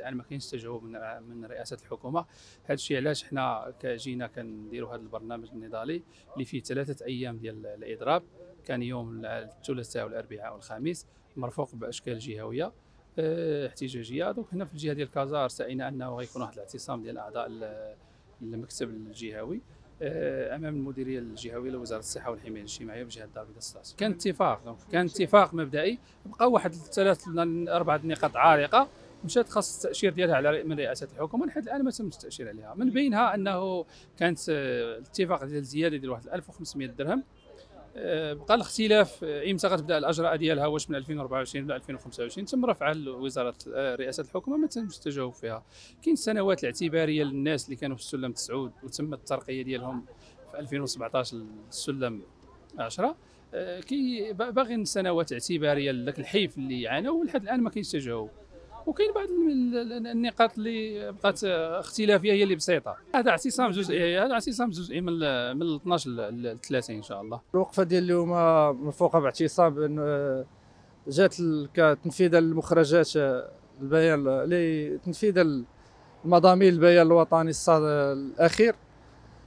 الان ما كاينش تجاوب من من رئاسه الحكومه هذا الشيء علاش حنا جينا كنديروا هذا البرنامج النضالي اللي فيه ثلاثه ايام ديال الاضراب كان يوم الثلاثاء والاربعاء والخميس مرفوق باشكال جهويه آه، احتجاجيه دونك هنا في الجهه ديال كازا ارتئينا انه غيكون واحد الاعتصام ديال اعضاء المكتب الجهوي آه، امام المديريه الجهويه لوزاره الصحه والحمايه الاجتماعيه بجهه دار البيضاء 16 كان اتفاق كان اتفاق مبدئي بقى واحد ثلاث اربعه نقاط عارقه مشات خاص التاشير ديالها على من رئاسه الحكومه لحد الان ما تمش التاشير عليها من بينها انه كانت آه، الاتفاق ديال الزياده ديال واحد 1500 درهم آه، بقى الاختلاف آه، امتى غتبدا الاجراء ديالها واش من 2024 ولا 2025 تم رفعها لوزاره رئاسه الحكومه ما تمش التجاوب فيها كاين السنوات الاعتباريه للناس اللي كانوا في السلم 9 وتم الترقيه ديالهم في 2017 للسلم 10 كي باغي سنوات اعتباريه لك الحيف اللي عانوا ولحد الان ما كاينش تجاوب وكاين بعض النقاط اللي بقات اختلافيه هي اللي بسيطه هذا اعتصام جزئي هذا اعتصام جزئي من من 12 ل 30 ان شاء الله الوقفه ديال اليوم آه، مرفوقه باعتصام آه، جات كتنفيذا للمخرجات آه، البيان لتنفيذا المضامين البيان الوطني الاخير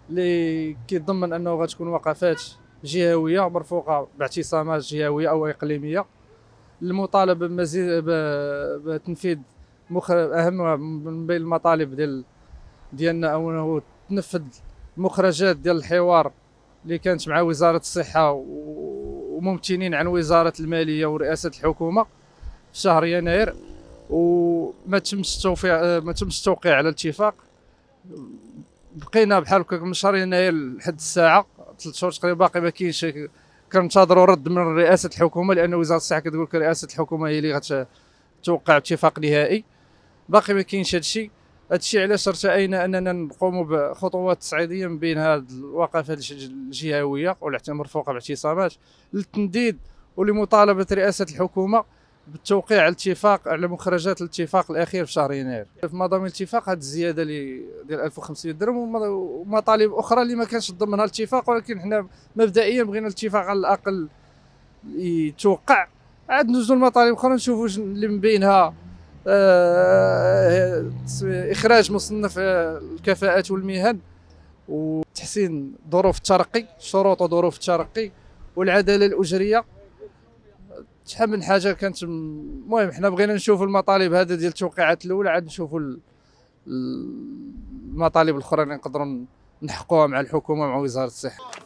اللي كيتضمن انه غتكون وقفات جهويه مرفوقه باعتصامات جهويه او اقليميه المطالبه بمزيد بتنفيذ اهم من بين المطالب ديال ديالنا انه تنفذ مخرجات ديال الحوار اللي كانت مع وزاره الصحه وممتنين عن وزاره الماليه ورئاسه الحكومه في شهر يناير وما تمش التوفيع ما تمش التوقيع على الاتفاق بقينا بحال هكاك من شهر يناير لحد الساعه ثلاث شهور تقريبا باقي ما كاينش كنتظروا رد من رئاسه الحكومه لان وزاره الصحه كتقول لك رئاسه الحكومه هي اللي غتوقع اتفاق نهائي باقي ما كاينش هادشي هادشي علاش ارتئينا اننا نقوم بخطوات تصعيديه من بين هاد الوقفه الجهويه والاعتمار فوق الاعتصامات للتنديد ولمطالبه رئاسه الحكومه بالتوقيع على الاتفاق على مخرجات الاتفاق الاخير في شهر يناير في مضامين الاتفاق هذه الزياده اللي ديال 1500 درهم ومطالب اخرى اللي ما كانش ضمنها الاتفاق ولكن حنا مبدئيا بغينا الاتفاق على الاقل يتوقع عاد نزول مطالب اخرى نشوفوا اللي من بينها آه, آه، اخراج مصنف آه، الكفاءات والمهن وتحسين ظروف الترقي شروط وظروف الترقي والعداله الاجريه شحال من حاجه كانت المهم حنا بغينا نشوفوا المطالب هذه ديال التوقيعات الاولى عاد نشوفوا المطالب الاخرى اللي نقدروا نحقوها مع الحكومه مع وزاره الصحه